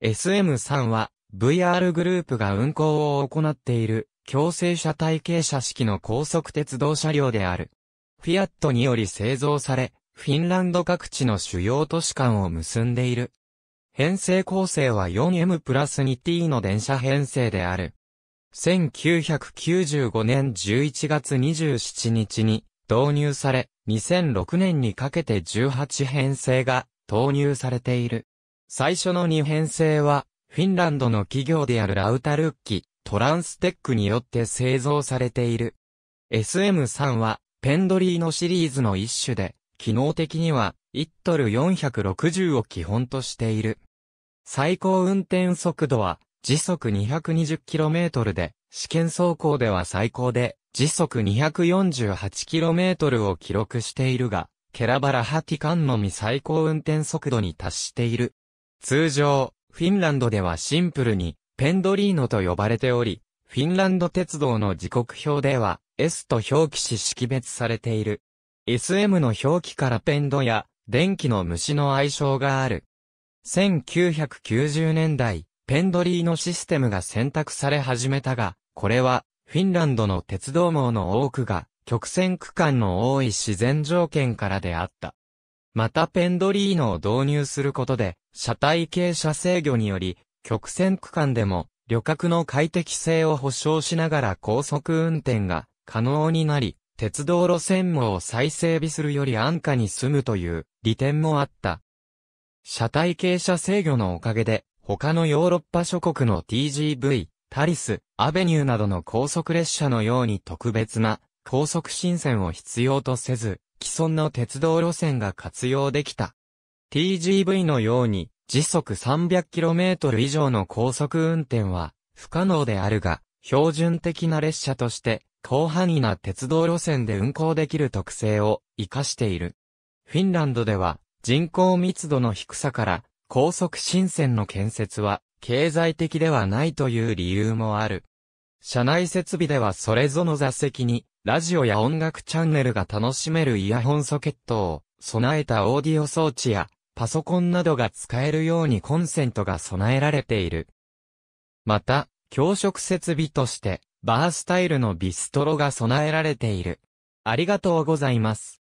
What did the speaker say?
SM3 は VR グループが運行を行っている強制車体系車式の高速鉄道車両である。フィアットにより製造され、フィンランド各地の主要都市間を結んでいる。編成構成は 4M プラス 2T の電車編成である。1995年11月27日に導入され、2006年にかけて18編成が投入されている。最初の二編成は、フィンランドの企業であるラウタルッキ、トランステックによって製造されている。SM3 は、ペンドリーのシリーズの一種で、機能的には、1トル460を基本としている。最高運転速度は、時速 220km で、試験走行では最高で、時速 248km を記録しているが、ケラバラハティカンのみ最高運転速度に達している。通常、フィンランドではシンプルに、ペンドリーノと呼ばれており、フィンランド鉄道の時刻表では、S と表記し識別されている。SM の表記からペンドや、電気の虫の愛称がある。1990年代、ペンドリーノシステムが選択され始めたが、これは、フィンランドの鉄道網の多くが、曲線区間の多い自然条件からであった。またペンドリーノを導入することで、車体傾斜制御により、曲線区間でも旅客の快適性を保障しながら高速運転が可能になり、鉄道路線網を再整備するより安価に済むという利点もあった。車体傾斜制御のおかげで、他のヨーロッパ諸国の TGV、タリス、アベニューなどの高速列車のように特別な高速新線を必要とせず、既存の鉄道路線が活用できた。TGV のように時速 300km 以上の高速運転は不可能であるが、標準的な列車として広範囲な鉄道路線で運行できる特性を活かしている。フィンランドでは人口密度の低さから高速新線の建設は経済的ではないという理由もある。車内設備ではそれぞれの座席にラジオや音楽チャンネルが楽しめるイヤホンソケットを備えたオーディオ装置やパソコンなどが使えるようにコンセントが備えられている。また、教職設備として、バースタイルのビストロが備えられている。ありがとうございます。